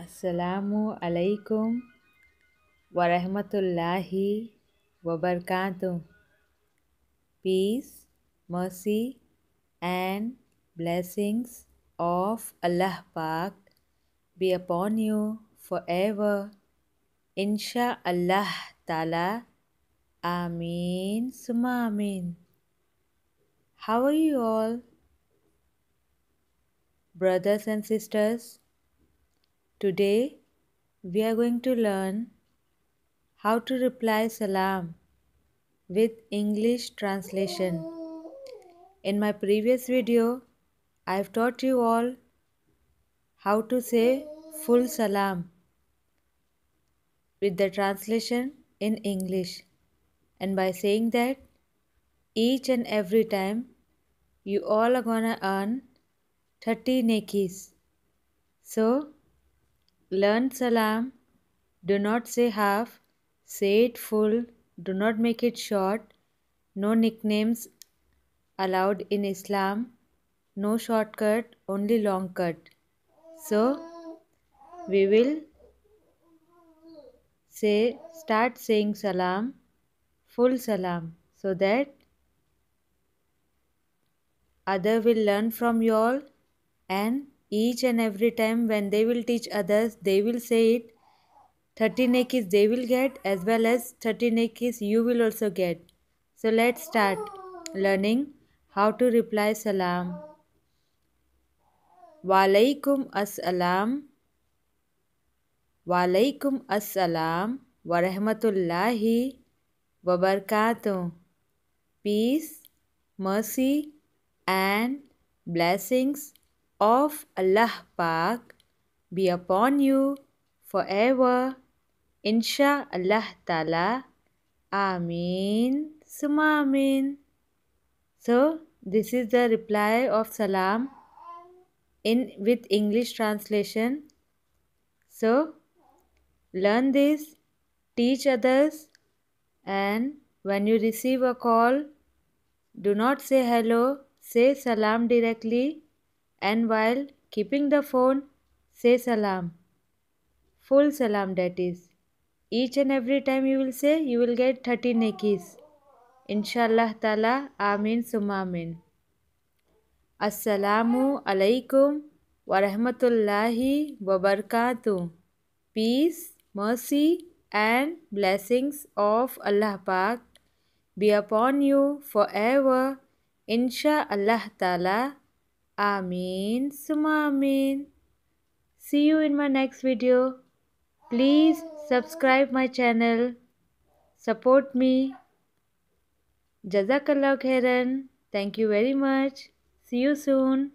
Assalamu alaikum wa rahmatullahi wa barakatuh. Peace, mercy, and blessings of Allah Pak be upon you forever. Insha Allah Ta'ala. Amin Summa Amin. How are you all? Brothers and sisters, Today, we are going to learn how to reply salam with English translation. In my previous video, I have taught you all how to say full salam with the translation in English. And by saying that, each and every time, you all are gonna earn 30 nekis. So, Learn salam. Do not say half. Say it full. Do not make it short. No nicknames allowed in Islam. No shortcut, only long cut. So, we will say start saying salam, full salam, so that other will learn from you all and each and every time when they will teach others they will say it 30 neckies they will get as well as 30 neckies you will also get so let's start learning how to reply salam walaikum assalam walaikum assalam wa rahmatullahi wa barakatuh peace mercy and blessings of Allah be upon you forever. Insha Allah Ta'ala. Amin, Suma Amin. So, this is the reply of Salam in with English translation. So, learn this, teach others, and when you receive a call, do not say hello, say salam directly and while keeping the phone, say salam. Full salam that is. Each and every time you will say, you will get 30 nekis. Inshallah ta'ala, amin summa amin. Assalamu alaikum wa rahmatullahi wa barakatuh. Peace, mercy and blessings of Allah Pak be upon you forever. Inshallah ta'ala. Amin summa Amin. See you in my next video. Please subscribe my channel. Support me. Jazakallah khairan. Thank you very much. See you soon.